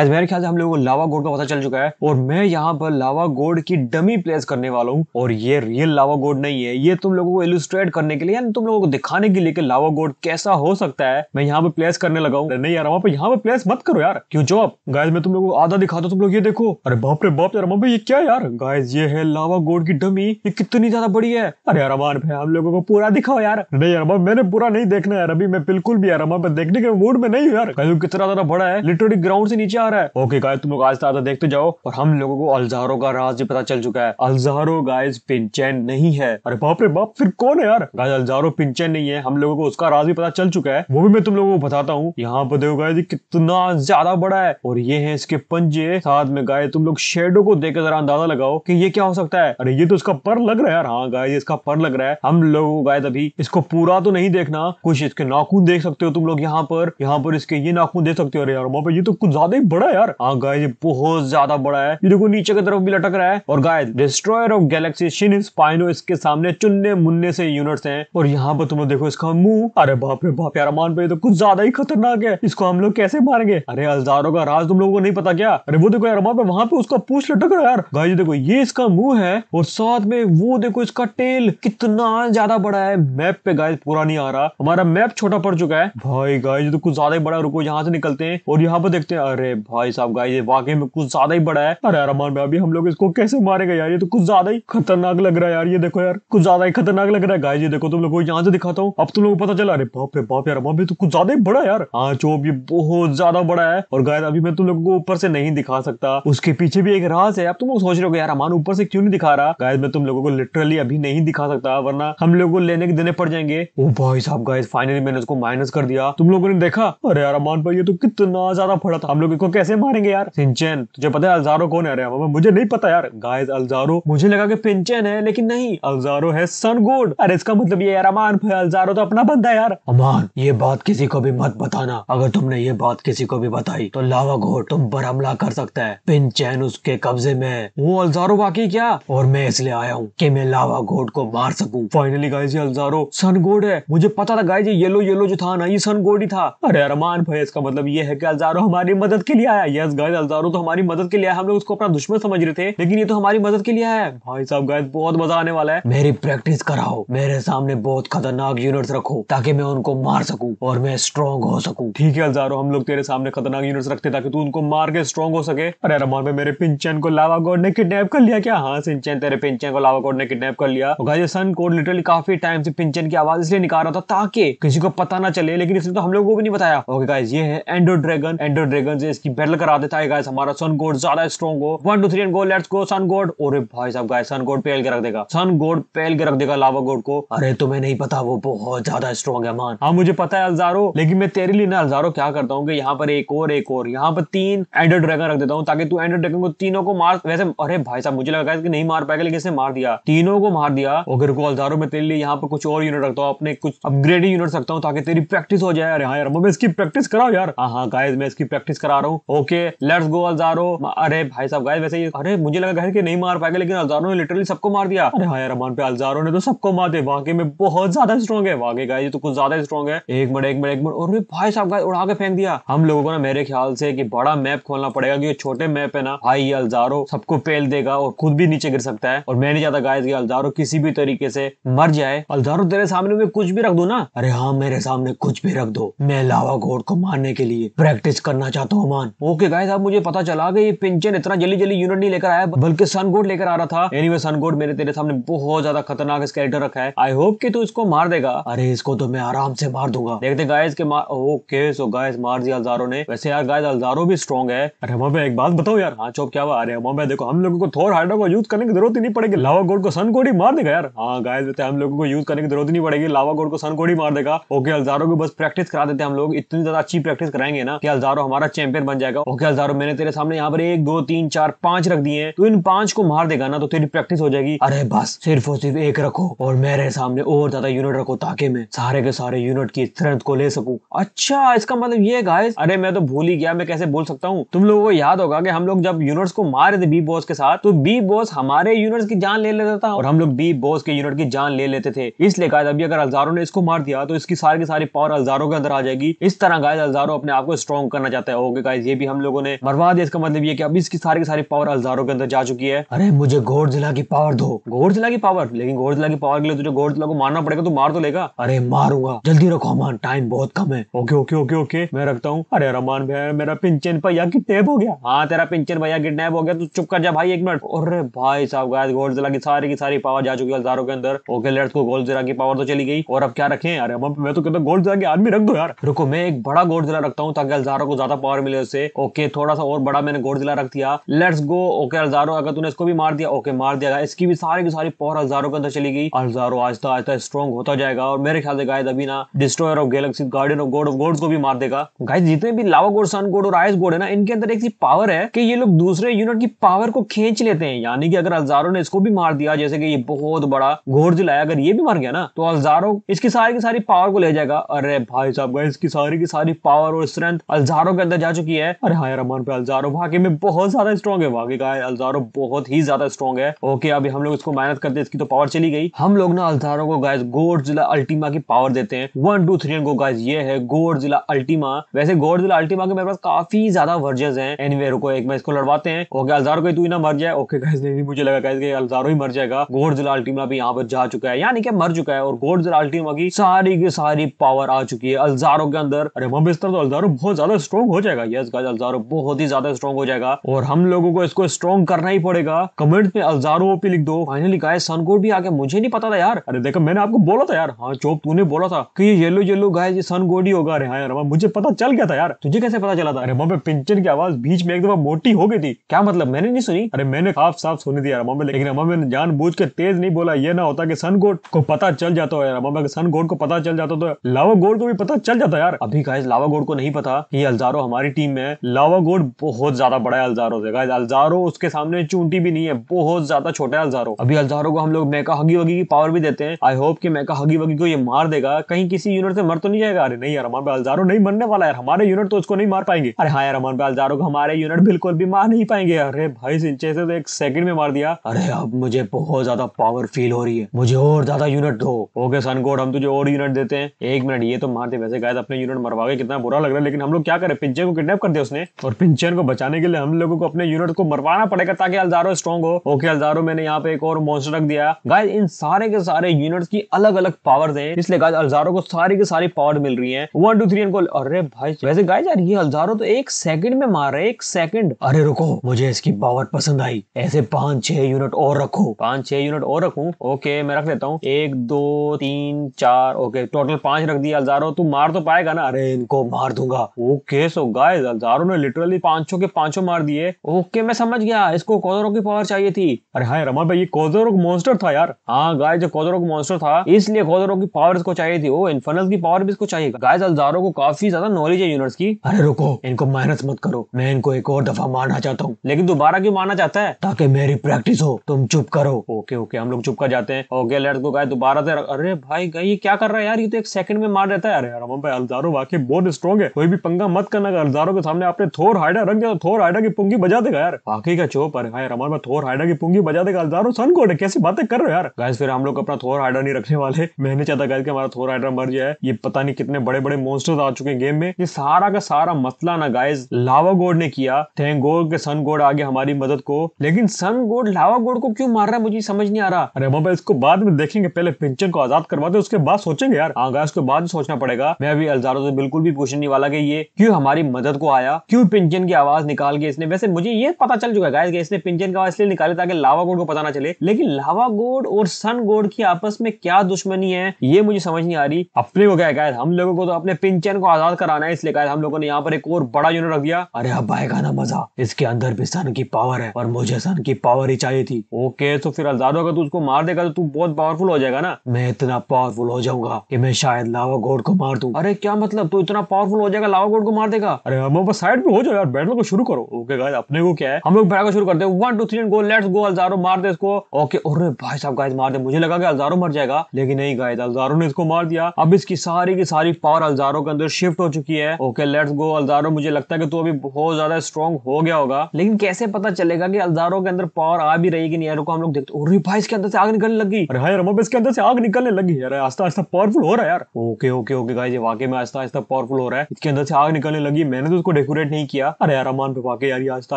guys मेरे ख्याल से हम लोगों को लावा गोड का पता चल चुका है और मैं यहाँ पर लावा गोड की डमी प्लेस करने वाला हूँ और ये रियल लावा गोड नहीं है ये तुम लोगों को इलुस्ट्रेट करने के लिए यानी तुम लोगों को दिखाने के लिए कि लावा गोड कैसा हो सकता है मैं यहाँ पे प्लेस करने लगा हूँ नहीं यार वहाँ यहाँ पे प्लेस मत करो यार क्यों जो आप गाइस मैं तुम लोगों को आधा दिखा दो तुम लोग ये देखो अरे बाप रे बाप यार ये क्या यार गाइस ये है लावा गोड की डमी ये कितनी ज्यादा बड़ी है अरे यार अमान भाई हम लोगों को पूरा दिखाओ यार नहीं यार मैंने पूरा नहीं देखना यार अभी मैं बिल्कुल भी यार देखने के मूड में नहीं हूँ यार कितना ज्यादा बड़ा है लिटरली ग्राउंड से नीचे आ रहा है ओके गाय तुम लोग आज ताजा देखते जाओ और हम लोगों को अलजारो का राज भी पता चल चुका है अलजारो गाइज पिंचैन नहीं है अरे बाप रे बाप फिर कौन है यार गाय अलजारो पिंचैन नहीं है हम लोगों को उसका राज भी पता चल चुका है वो भी मैं तुम लोगों को बताता हूँ यहाँ पर देखो गाय कितना ज्यादा बड़ा है और ये है इसके पंजे साथ में गाय तुम लोग शेडो को देख जरा अंदाजा लगाओ की ये क्या हो सकता है अरे ये तो इसका पर लग रहा है यार हाँ गाय इसका पर लग रहा है हम लोग गाय अभी इसको पूरा तो नहीं देखना कुछ इसके नाखून देख सकते हो तुम लोग यहाँ पर यहाँ पर इसके ये नाखून देख सकते हो अरे यार वहाँ पर ये तो कुछ ज्यादा ही बड़ा बड़ा यार हाँ गाय ये बहुत ज्यादा बड़ा है ये देखो नीचे की तरफ भी लटक रहा है और guys destroyer of galaxy shin spino इसके सामने चुनने मुन्ने से यूनिट्स हैं और यहाँ पर तुम देखो इसका मुंह अरे बाप रे बाप यार मान पे तो कुछ ज्यादा ही खतरनाक है इसको हम लोग कैसे मारेंगे अरे हजारों का राज तुम लोगों को नहीं पता क्या अरे वो देखो यार पे वहाँ पे उसका पूछ लटक रहा है यार गाय देखो ये इसका मुंह है और साथ में वो देखो इसका टेल कितना ज्यादा बड़ा है मैप पे गाय पूरा नहीं आ रहा हमारा मैप छोटा पड़ चुका है भाई गाय तो कुछ ज्यादा ही बड़ा रुको यहाँ से निकलते हैं और यहाँ पर देखते हैं अरे भाई साहब गाइस ये वाकई में कुछ ज्यादा ही बड़ा है अरे यार अमान भाई अभी हम लोग इसको कैसे मारेगा यार ये तो कुछ ज्यादा ही खतरनाक लग रहा है यार ये देखो यार कुछ ज्यादा ही खतरनाक लग रहा है गाइस ये देखो तुम लोग को यहाँ से दिखाता हूँ अब तुम लोग को पता चला अरे बाप रे बाप यार अभी तो कुछ ज्यादा ही बड़ा यार हाँ चोप ये बहुत ज्यादा बड़ा है और गाय अभी मैं तुम लोग को ऊपर से नहीं दिखा सकता उसके पीछे भी एक राज है अब तुम लोग सोच रहे हो यार अमान ऊपर से क्यों नहीं दिखा रहा गाय मैं तुम लोगों को लिटरली अभी नहीं दिखा सकता वरना हम लोग को लेने के देने पड़ जाएंगे ओ भाई साहब गाइस फाइनली मैंने उसको माइनस कर दिया तुम लोगों ने देखा अरे यार अमान भाई ये तो कितना ज्यादा फड़ा था हम लोग इसको कैसे मारेंगे यार सिंचन तुझे पता है अल्जारो कौन है अरे मुझे नहीं पता यार गाइस अल्जारो मुझे लगा कि पिंचन है लेकिन नहीं अल्जारो है सन गोड अरे इसका मतलब ये यार अमान अल्जारो तो अपना बंदा है यार अमान ये बात किसी को भी मत बताना अगर तुमने ये बात किसी को भी बताई तो लावा घोट तुम पर हमला कर सकता है पिंचन उसके कब्जे में है वो अल्जारो बाकी क्या और मैं इसलिए आया हूँ की मैं लावा घोट को मार सकू फाइनली गाय ये अल्जारो सन गोड है मुझे पता था गाय येलो येलो जो था ना ये सन गोड ही था अरे अरमान भाई इसका मतलब ये है की अल्जारो हमारी मदद के लिए आया यस गाइस अल्जारो तो हमारी मदद के लिए हम लोग उसको अपना दुश्मन समझ रहे थे लेकिन ये तो हमारी मदद के लिए आया है भाई साहब गाइस बहुत मजा आने वाला है मेरी प्रैक्टिस कराओ मेरे सामने बहुत खतरनाक यूनिट्स रखो ताकि मैं उनको मार सकूं और मैं स्ट्रॉन्ग हो सकूं ठीक है अल्जारो हम लोग तेरे सामने खतरनाक यूनिट्स रखते ताकि तू उनको मार के स्ट्रॉन्ग हो सके अरे रमान में मेरे पिंचन को लावा गोड ने किडनैप कर लिया क्या हाँ सिंचन तेरे पिंचन को लावा गोड ने किडनैप कर लिया और गाइस सन कोड लिटरली काफी टाइम से पिंचन की आवाज इसलिए निकाल रहा था ताकि किसी को पता ना चले लेकिन इसने तो हम लोगों को भी नहीं बताया ओके गाइस ये है एंडो ड्रैगन एंडो ड्रैगन से इसकी की बैटल करा देता है हमारा सन गोड ज्यादा स्ट्रॉन्ग हो one two three and go let's go sun god और भाई साहब गाय सन गोड पहल के रख देगा सन गोड पहल के रख देगा लावा गोड को अरे तुम्हें नहीं पता वो बहुत ज्यादा स्ट्रॉन्ग है मान हाँ मुझे पता है अलजारो लेकिन मैं तेरे लिए ना अलजारो क्या करता हूँ यहाँ पर एक और एक और यहाँ पर तीन एंडर ड्रैगन रख देता हूँ ताकि तू एंडर ड्रैगन को तीनों को मार वैसे अरे भाई साहब मुझे लगा कि नहीं मार पाएगा लेकिन इसे मार दिया तीनों को मार दिया और को अलजारो मैं तेरे लिए यहाँ पर कुछ और यूनिट रखता हूँ अपने कुछ अपग्रेडिंग यूनिट रखता हूँ ताकि तेरी प्रैक्टिस हो जाए अरे हाँ यार मैं इसकी प्रैक्टिस कराओ यार हाँ हाँ मैं इसकी प्रैक्टिस करा रहा हूँ ओके लेट्स गो अल्जारो अरे भाई साहब गाय वैसे ये अरे मुझे लगा घर के नहीं मार पाएगा लेकिन अल्जारो ने लिटरली सबको मार दिया अरे हाँ यार पे अलजारो ने तो सबको मार दिया वाकई में बहुत ज्यादा स्ट्रॉन्ग है वाकई गाय ये तो कुछ ज्यादा स्ट्रॉन्ग है एक मिनट एक मिनट एक मिनट और भाई साहब गाय उड़ा के फेंक दिया हम लोगों को ना मेरे ख्याल से कि बड़ा मैप खोलना पड़ेगा क्योंकि छोटे मैप है ना भाई ये अल्जारो सबको पेल देगा और खुद भी नीचे गिर सकता है और मैं नहीं चाहता गाय कि अल्जारो किसी भी तरीके से मर जाए अल्जारो तेरे सामने में कुछ भी रख दो ना अरे हाँ मेरे सामने कुछ भी रख दो मैं लावा घोड़ को मारने के लिए प्रैक्टिस करना चाहता हूँ मान ओके गाय साहब मुझे पता चला कि ये पिंचन इतना जल्दी जल्दी यूनिट नहीं लेकर आया बल्कि सन गोड लेकर आ रहा था एनीवे anyway, गोड मेरे तेरे सामने बहुत ज्यादा खतरनाक स्केलेटर रखा है आई होप कि तू इसको मार देगा अरे इसको तो मैं आराम से मार दूंगा देखते गाइस के मार ओके सो गाइस मार दिया अलजारो ने वैसे यार गाइस अलजारो भी स्ट्रॉन्ग है अरे हम एक बात बताओ यार हाँ चौप क्या हुआ अरे हम देखो हम लोगों को थोर हाइड्रा को यूज करने की जरूरत ही नहीं पड़ेगी लावा गोड को सन गोड ही मार देगा यार हाँ गाइस बताए हम लोगों को यूज करने की जरूरत नहीं पड़ेगी लावा गोड को सन गोड ही मार देगा ओके अलजारो को बस प्रैक्टिस करा देते हम लोग इतनी ज्यादा अच्छी प्रैक्टिस कराएंगे ना कि अलजारो हमारा चैंपियन बन जाएगा ओके हजारों मैंने तेरे सामने यहाँ पर एक दो तीन चार पांच रख दिए हैं तो इन पांच को मार देगा ना तो तेरी प्रैक्टिस हो जाएगी अरे बस सिर्फ और सिर्फ एक रखो और मेरे सामने और ज्यादा यूनिट रखो ताकि मैं सारे के सारे यूनिट की स्ट्रेंथ को ले सकू अच्छा इसका मतलब ये गाइस अरे मैं तो भूल ही गया मैं कैसे बोल सकता हूँ तुम लोगों को याद होगा कि हम लोग जब यूनिट्स को मारे थे बी बॉस के साथ तो बी बॉस हमारे यूनिट्स की जान ले लेता था और हम लोग बी बॉस के यूनिट की जान ले लेते थे इसलिए गाय अभी अगर अल्जारो ने इसको मार दिया तो इसकी सारी की सारी पावर अल्जारो के अंदर आ जाएगी इस तरह गाय अल्जारो अपने आप को स्ट्रॉन्ग करना चाहता है ओके गाइस ये भी हम लोगों ने मरवा दिया इसका मतलब ये कि अब इसकी सारी की सारी पावर अल्जारो के अंदर जा चुकी है अरे मुझे घोड़जिला की पावर दो घोड़जिला की पावर लेकिन घोड़जिला की पावर के लिए तुझे घोड़जिला को मारना पड़ेगा तू मार तो लेगा अरे मारूंगा जल्दी रखो अमान टाइम बहुत कम है ओके ओके ओके ओके मैं रखता हूँ अरे रमान भैया मेरा पिंचन भैया किडनेप हो गया हाँ तेरा पिंचन भैया किडनेप हो गया तू चुप कर जा भाई एक मिनट अरे भाई साहब गाय घोड़जिला की सारी की सारी पावर जा चुकी है अल्जारो के अंदर ओके लेट्स को घोड़जिला की पावर तो चली गई और अब क्या रखें अरे मैं तो कहता हूँ घोड़जिला के आदमी रख दो यार रुको मैं एक बड़ा घोड़जिला रखता हूँ ताकि अल्जारो को ज्यादा पावर मिले से ओके थोड़ा सा और बड़ा मैंने गोडजिला रख दिया लेट्स गो ओके अलजारो अगर तूने इसको भी मार दिया ओके मार दिया इसकी भी सारी की सारी पावर हजारों के अंदर चली गई हजारो आहिस्ता आहिस्ता स्ट्रॉन्ग होता जाएगा और मेरे ख्याल से गाय अभी ना destroyer of galaxy guardian of god of gods को भी मार देगा गाय जितने भी लावा गोड सन गोड और आयस गोड है ना इनके अंदर एक पावर है कि ये लोग दूसरे यूनिट की पावर को खींच लेते हैं यानी कि अगर अलजारो ने इसको भी मार दिया जैसे कि ये बहुत बड़ा घोड़ जिलाया अगर ये भी मर गया ना तो अलजारो इसकी सारी की सारी पावर को ले जाएगा अरे भाई साहब इसकी सारी की सारी पावर और स्ट्रेंथ अलजारो के अंदर जा चुकी है है अरे हाँ रमान पे अल्जारो वाकई में बहुत ज्यादा स्ट्रॉन्ग है वाकई का अल्जारो बहुत ही ज्यादा स्ट्रॉन्ग है ओके अभी हम लोग इसको मेहनत करते हैं इसकी तो पावर चली गई हम लोग ना अल्जारो को गाइस गोड जिला अल्टीमा की पावर देते हैं वन टू थ्री को गाइस ये है गोड जिला अल्टीमा वैसे गोड जिला अल्टीमा के मेरे पास काफी ज्यादा वर्जन है एनीवे रुको एक मैं इसको लड़वाते हैं ओके अल्जारो को तू ना मर जाए ओके गाइस नहीं मुझे लगा गाइस कि अल्जारो ही मर जाएगा गोड जिला अल्टीमा भी यहाँ पर जा चुका है यानी कि मर चुका है और गोड जिला अल्टीमा की सारी की सारी पावर आ चुकी है अल्जारो के अंदर अरे मम्मी इस तरह तो अल्जारो बहुत ज्यादा स्ट्रॉन्ग हो जाएगा यस इसका अलजारो बहुत ही ज्यादा स्ट्रॉन्ग हो जाएगा और हम लोगों को इसको स्ट्रॉन्ग करना ही पड़ेगा कमेंट में अलजारो ओपी लिख दो फाइनली गाय सनकोड भी आ गया मुझे नहीं पता था यार अरे देखो मैंने आपको बोला था यार हाँ चोप तूने बोला था कि ये येलो येलो गाय ये सन गोड ही होगा अरे हाँ यार मुझे पता चल गया था यार तुझे कैसे पता चला था अरे मम्मे पिंचर की आवाज बीच में एक दफा मोटी हो गई थी क्या मतलब मैंने नहीं सुनी अरे मैंने साफ साफ सुनी थी यार मम्मी लेकिन मम्मी ने जान बुझ के तेज नहीं बोला ये ना होता कि सन गोड को पता चल जाता है यार मम्मी सन गोड को पता चल जाता तो लावा गोड को भी पता चल जाता यार अभी गाइस लावा गोड को नहीं पता ये अलजारो हमारी टीम में में है लावा गोड बहुत ज्यादा बड़ा है अल्जारो से अल्जारो उसके सामने चूंटी भी नहीं है बहुत ज्यादा छोटा है अल्जारो अभी अल्जारो को हम लोग मेका हगी वगी की पावर भी देते हैं आई होप कि मेका हगी वगी को ये मार देगा कहीं किसी यूनिट से मर तो नहीं जाएगा अरे नहीं यार हमारे अल्जारो नहीं मरने वाला है हमारे यूनिट तो उसको नहीं मार पाएंगे अरे हाँ यार हमारे अल्जारो को हमारे यूनिट बिल्कुल भी मार नहीं पाएंगे अरे भाई सिंचे से तो एक सेकंड में मार दिया अरे अब मुझे बहुत ज्यादा पावर फील हो रही है मुझे और ज्यादा यूनिट दो ओके सन गोड हम तुझे और यूनिट देते हैं एक मिनट ये तो मारते वैसे गायद अपने यूनिट मरवा के कितना बुरा लग रहा है लेकिन हम लोग क्या करें पिज्जे को किडनेप कर कर दिया उसने और पिंचन को बचाने के लिए हम लोगों को अपने यूनिट को मरवाना पड़ेगा ताकि अलजारो स्ट्रॉन्ग हो ओके अलजारो मैंने यहाँ पे एक और मोस्टर रख दिया गाय इन सारे के सारे यूनिट की अलग अलग पावर है इसलिए गाय अलजारो को सारी की सारी पावर मिल रही है वन टू थ्री इनको अरे भाई वैसे गाय यार ये अल्जारो तो एक सेकंड में मार रहे एक सेकंड अरे रुको मुझे इसकी पावर पसंद आई ऐसे पांच छह यूनिट और रखो पांच छह यूनिट और रखू ओके मैं रख लेता हूँ एक दो तीन चार ओके टोटल पांच रख दिया अलजारो तू मार तो पाएगा ना अरे इनको मार दूंगा ओके सो गाय हजारों ने लिटरली पांचों के पांचों मार दिए ओके मैं समझ गया इसको कोजरोक की पावर चाहिए थी अरे हाय रमन भाई ये कोजरोक मॉन्स्टर था यार हाँ गाय जो कोजरोक मॉन्स्टर था इसलिए कोजरोक की पावर इसको चाहिए थी वो इन्फर्नल की पावर भी इसको चाहिए गाय अल्जारो को काफी ज्यादा नॉलेज है यूनिवर्स की अरे रुको इनको मेहनत मत करो मैं इनको एक और दफा मारना चाहता हूँ लेकिन दोबारा क्यों मारना चाहता है ताकि मेरी प्रैक्टिस हो तुम चुप करो ओके ओके हम लोग चुप कर जाते हैं ओके लेट्स गो गाय दोबारा से अरे भाई गाय ये क्या कर रहा है यार ये तो एक सेकंड में मार देता है अरे रमन भाई अलजारो वाकई बहुत स्ट्रॉन्ग है कोई भी पंगा मत करना अलजारो के साथ सामने आपने थोर हाइडा रख दिया तो थोर हाइडा की पुंगी बजा देगा यार बाकी का चोप पर यार हमारे पास थोर हाइडा की पुंगी बजा देगा अल्जारो सन है कैसी बातें कर रहे हो यार गाइस फिर हम लोग अपना थोर हाइडा नहीं रखने वाले मैंने चाहता गाइस कि हमारा थोर हाइडा मर जाए ये पता नहीं कितने बड़े बड़े मोस्टर्स आ चुके हैं गेम में ये सारा का सारा मसला ना गाइस लावा गोड ने किया थैंक गोड के सन गोड आगे हमारी मदद को लेकिन सन गोड लावा गोड को क्यों मार रहा है मुझे समझ नहीं आ रहा अरे मोबाइल इसको बाद में देखेंगे पहले पिंचन को आजाद करवाते उसके बाद सोचेंगे यार हाँ गाइस उसके बाद सोचना पड़ेगा मैं अभी अल्जारो से बिल्कुल भी पूछने वाला की ये क्यों हमारी मदद को आ पाया क्यों पिंजन की आवाज निकाल के इसने वैसे मुझे ये पता चल चुका है इसने पिंजन का आवाज इसलिए निकाली ताकि लावा गोड को पता ना चले लेकिन लावा गोड और सन गोड की आपस में क्या दुश्मनी है ये मुझे समझ नहीं आ रही अपने को क्या गायद हम लोगों को तो अपने पिंचन को आजाद कराना है इसलिए हम लोगों ने यहाँ पर एक और बड़ा यूनिट रख दिया अरे अब आएगा ना मजा इसके अंदर भी सन की पावर है और मुझे सन की पावर ही चाहिए थी ओके तो फिर आजाद होगा तू उसको मार देगा तो तू बहुत पावरफुल हो जाएगा ना मैं इतना पावरफुल हो जाऊंगा कि मैं शायद लावा गोड को मार दू अरे क्या मतलब तू इतना पावरफुल हो जाएगा लावा गोड को मार देगा अरे हम वो बस साइड पे हो जाओ यार बैटल को शुरू करो ओके गाइस अपने को क्या है हम लोग बैटल को शुरू करते हैं one two three go let's go अलजारो मार दे इसको ओके अरे भाई साहब गाइस मार दे मुझे लगा कि अलजारो मर जाएगा लेकिन नहीं गाइस अलजारो ने इसको मार दिया अब इसकी सारी की सारी पावर अलजारो के अंदर शिफ्ट हो चुकी है ओके लेट्स गो अलजारो मुझे लगता है कि तू अभी बहुत ज्यादा स्ट्रॉन्ग हो गया होगा लेकिन कैसे पता चलेगा की अलजारो के अंदर पावर आ भी रही की नहीं यार हम लोग देखते अरे भाई इसके अंदर से आग निकलने लगी अरे हाय रमो इसके अंदर से आग निकलने लगी यार आस्ता आस्ता पावरफुल हो रहा है यार ओके ओके ओके गाइस ये वाकई में आस्ता आस्ता पावरफुल हो रहा है इसके अंदर से आग निकलने लगी मैंने तो उसको को डेकोरेट नहीं किया अरे यार अमान पे पाके यार आहिस्ता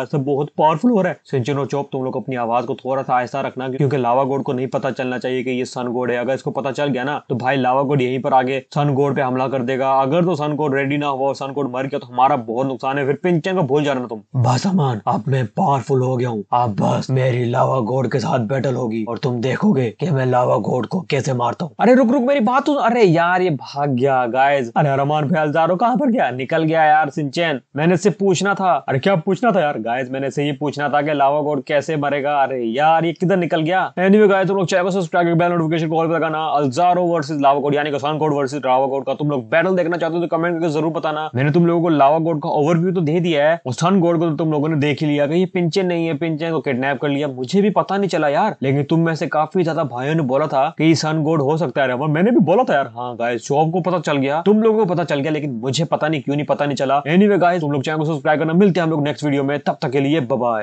आहिस्ता तो, तो बहुत पावरफुल हो रहा है सिंचन और चौप तुम लोग अपनी आवाज को थोड़ा सा आहिस्ता रखना क्योंकि लावा गोड को नहीं पता चलना चाहिए कि ये सन गोड है अगर इसको पता चल गया ना तो भाई लावा गोड यहीं पर आगे सन गोड पे हमला कर देगा अगर तो सन गोड रेडी ना हुआ सन गोड मर गया तो हमारा बहुत नुकसान है फिर पिंचन को भूल जाना तुम बस अमान अब मैं पावरफुल हो गया हूँ अब बस मेरी लावा गोड के साथ बैटल होगी और तुम देखोगे की मैं लावा गोड को कैसे मारता हूँ अरे रुक रुक मेरी बात अरे यार ये भाग गया गाय अरे रमान फैलदारो कहाँ पर गया निकल गया यार सिंचन मैंने इससे पूछना था अरे क्या पूछना था यार गाइस मैंने से ये पूछना था कि लावा गोड कैसे मरेगा अरे यार ये किधर निकल गया एनीवे गाइस तुम लोग चैनल को सब्सक्राइब करके बेल नोटिफिकेशन कॉल पर लगाना अलजारो वर्सेस लावा गोड यानी कसान गोड वर्सेस लावा गोड का तुम लोग बैटल देखना चाहते हो तो कमेंट करके जरूर बताना मैंने तुम लोगों को लावा गोड का ओवरव्यू तो दे दिया है उसान गोड को तो तुम लोगों ने देख ही लिया ये पिंचन नहीं है पिंचन को किडनैप कर लिया मुझे भी पता नहीं चला यार लेकिन तुम में से काफी ज्यादा भाइयों ने बोला था कि सन गोड हो सकता है मैंने भी बोला था यार हाँ गाय शो को पता चल गया तुम लोगों को पता चल गया लेकिन मुझे पता नहीं क्यों नहीं पता नहीं चला एनी गाइस तुम लोग चैनल को सब्सक्राइब करना मिलते हैं हम लोग नेक्स्ट वीडियो में तब तक के लिए बाय